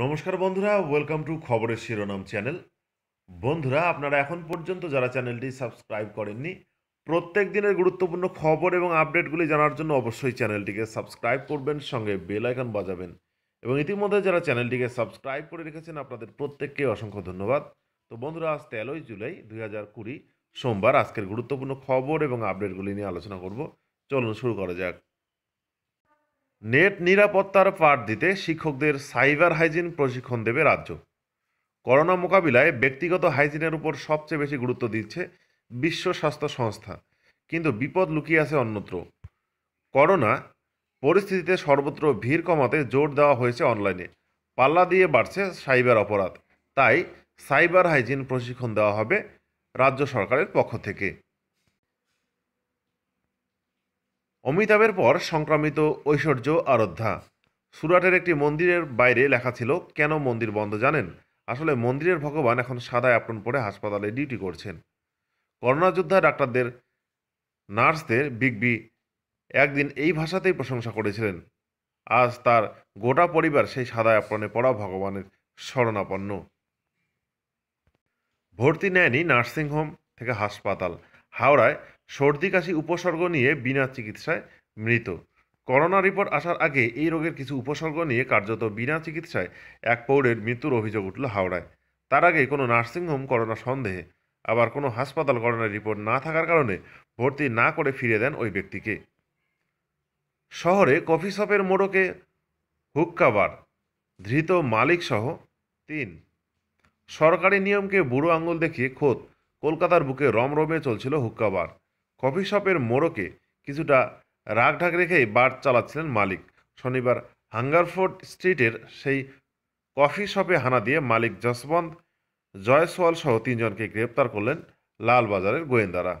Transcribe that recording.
নমস্কার বন্ধুরা welcome to খবরের শিরোনাম চ্যানেল বন্ধুরা আপনারা এখন পর্যন্ত যারা চ্যানেলটি সাবস্ক্রাইব করেননি প্রত্যেক দিনের গুরুত্বপূর্ণ খবর এবং আপডেটগুলি জানার জন্য অবশ্যই চ্যানেলটিকে সাবস্ক্রাইব করবেন সঙ্গে বেল আইকন বাজাবেন এবং ইতিমধ্যে যারা চ্যানেলটিকে সাবস্ক্রাইব করে রেখেছেন আপনাদের প্রত্যেককে অসংখ্য ধন্যবাদ তো বন্ধুরা আজ তেরোই জুলাই দুই হাজার কুড়ি সোমবার আজকের গুরুত্বপূর্ণ খবর এবং আপডেটগুলি নিয়ে আলোচনা করব চলুন শুরু করা যাক নেট নিরাপত্তার পাঠ দিতে শিক্ষকদের সাইবার হাইজিন প্রশিক্ষণ দেবে রাজ্য করোনা মোকাবিলায় ব্যক্তিগত হাইজিনের উপর সবচেয়ে বেশি গুরুত্ব দিচ্ছে বিশ্ব স্বাস্থ্য সংস্থা কিন্তু বিপদ লুকিয়ে আছে অন্যত্র করোনা পরিস্থিতিতে সর্বত্র ভিড় কমাতে জোর দেওয়া হয়েছে অনলাইনে পাল্লা দিয়ে বাড়ছে সাইবার অপরাধ তাই সাইবার হাইজিন প্রশিক্ষণ দেওয়া হবে রাজ্য সরকারের পক্ষ থেকে অমিতাভের পর সংক্রামিত ঐশ্বর্য আরাধ্যা সুরাটের একটি মন্দিরের বাইরে লেখা ছিল কেন মন্দির বন্ধ জানেন আসলে মন্দিরের ভগবান এখন সাদা আপন পরে হাসপাতালে ডিউটি করছেন করোনা যোদ্ধা ডাক্তারদের নার্সদের বিগ বি একদিন এই ভাষাতেই প্রশংসা করেছিলেন আজ তার গোটা পরিবার সেই সাদা আপনে পড়া ভগবানের শরণাপন্ন ভর্তি নেয়নি নার্সিংহোম থেকে হাসপাতাল হাওড়ায় সর্দি কাশি উপসর্গ নিয়ে বিনা চিকিৎসায় মৃত করোনা রিপোর্ট আসার আগে এই রোগের কিছু উপসর্গ নিয়ে কার্যত বিনা চিকিৎসায় এক পৌরের মৃত্যুর অভিযোগ উঠল হাওড়ায় তার আগে কোনো নার্সিংহোম করোনা সন্দেহে আবার কোনো হাসপাতাল করোনার রিপোর্ট না থাকার কারণে ভর্তি না করে ফিরে দেন ওই ব্যক্তিকে শহরে কফি শপের মোড়কে হুক্কাবার ধৃত মালিকসহ তিন সরকারি নিয়মকে বুড়ো আঙুল দেখিয়ে খোদ কলকাতার বুকে রমরমে চলছিল হুক্কাবার কফি শপের মোড়কে কিছুটা ঢাক রেখেই বার চালাচ্ছিলেন মালিক শনিবার হাঙ্গারফোর্ড স্ট্রিটের সেই কফি শপে হানা দিয়ে মালিক জসবন্ত জয়সওয়াল সহ তিনজনকে গ্রেপ্তার করলেন লালবাজারের গোয়েন্দারা